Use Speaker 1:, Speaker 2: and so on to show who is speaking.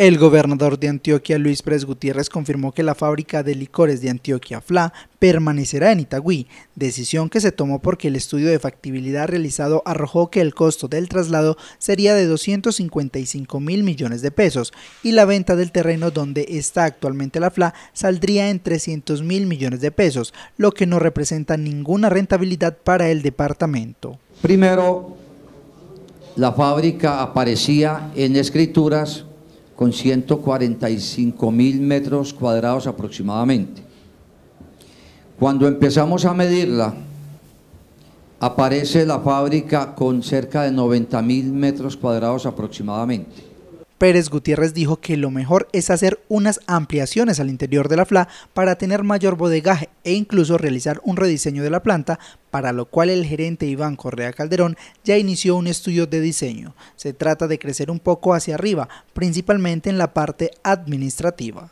Speaker 1: El gobernador de Antioquia, Luis Pérez Gutiérrez, confirmó que la fábrica de licores de Antioquia, FLA, permanecerá en Itagüí, decisión que se tomó porque el estudio de factibilidad realizado arrojó que el costo del traslado sería de 255 mil millones de pesos y la venta del terreno donde está actualmente la FLA saldría en 300 mil millones de pesos, lo que no representa ninguna rentabilidad para el departamento.
Speaker 2: Primero, la fábrica aparecía en escrituras con 145 mil metros cuadrados aproximadamente. Cuando empezamos a medirla, aparece la fábrica con cerca de 90 mil metros cuadrados aproximadamente. Pérez Gutiérrez
Speaker 1: dijo que lo mejor es hacer unas ampliaciones al interior de la FLA para tener mayor bodegaje e incluso realizar un rediseño de la planta, para lo cual el gerente Iván Correa Calderón ya inició un estudio de diseño. Se trata de crecer un poco hacia arriba, principalmente en la parte administrativa.